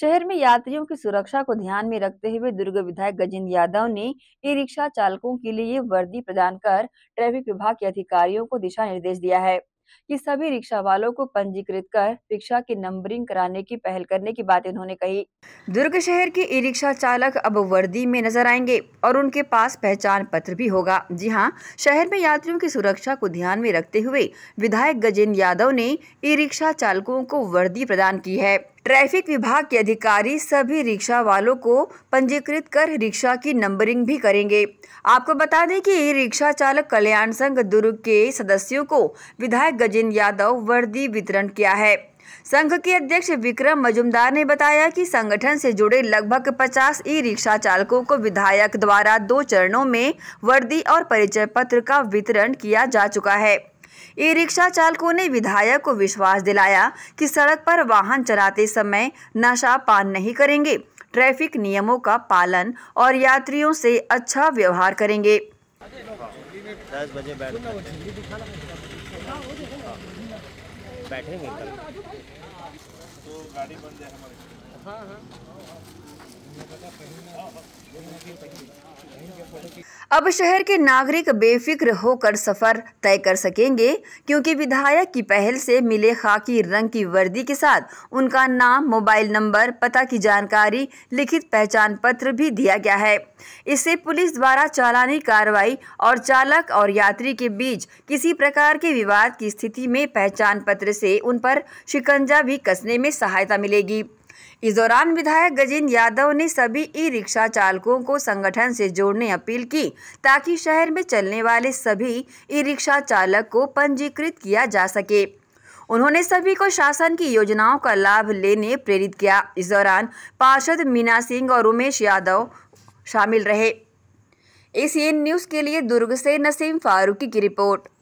शहर में यात्रियों की सुरक्षा को ध्यान में रखते हुए दुर्ग विधायक गजेंद्र यादव ने ई रिक्शा चालकों के लिए वर्दी प्रदान कर ट्रैफिक विभाग के अधिकारियों को दिशा निर्देश दिया है कि सभी रिक्शा वालों को पंजीकृत कर रिक्शा की नंबरिंग कराने की पहल करने की बात इन्होंने कही दुर्ग शहर के ई रिक्शा चालक अब वर्दी में नजर आएंगे और उनके पास पहचान पत्र भी होगा जी हाँ शहर में यात्रियों की सुरक्षा को ध्यान में रखते हुए विधायक गजेंद्र यादव ने ई रिक्शा चालकों को वर्दी प्रदान की है ट्रैफिक विभाग के अधिकारी सभी रिक्शा वालों को पंजीकृत कर रिक्शा की नंबरिंग भी करेंगे आपको बता दें कि रिक्शा चालक कल्याण संघ दुर्ग के सदस्यों को विधायक गजेंद्र यादव वर्दी वितरण किया है संघ के अध्यक्ष विक्रम मजुमदार ने बताया कि संगठन से जुड़े लगभग 50 ई रिक्शा चालकों को विधायक द्वारा दो चरणों में वर्दी और परिचय पत्र का वितरण किया जा चुका है ई रिक्शा चालकों ने विधायक को विश्वास दिलाया कि सड़क पर वाहन चलाते समय नशा पान नहीं करेंगे ट्रैफिक नियमों का पालन और यात्रियों से अच्छा व्यवहार करेंगे बैठेंगे तो गाड़ी हमारी हाँ हाँ अब शहर के नागरिक बेफिक्र होकर सफर तय कर सकेंगे क्योंकि विधायक की पहल से मिले खाकी रंग की वर्दी के साथ उनका नाम मोबाइल नंबर पता की जानकारी लिखित पहचान पत्र भी दिया गया है इससे पुलिस द्वारा चालानी कार्रवाई और चालक और यात्री के बीच किसी प्रकार के विवाद की स्थिति में पहचान पत्र से उन पर शिकंजा भी कसने में सहायता मिलेगी इस दौरान विधायक गजेंद्र यादव ने सभी ई रिक्शा चालकों को संगठन से जोड़ने अपील की ताकि शहर में चलने वाले सभी ई रिक्शा चालक को पंजीकृत किया जा सके उन्होंने सभी को शासन की योजनाओं का लाभ लेने प्रेरित किया इस दौरान पार्षद मीना सिंह और उमेश यादव शामिल रहे एसीएन न्यूज़ के लिए दुर्ग से नसीम फारूकी की रिपोर्ट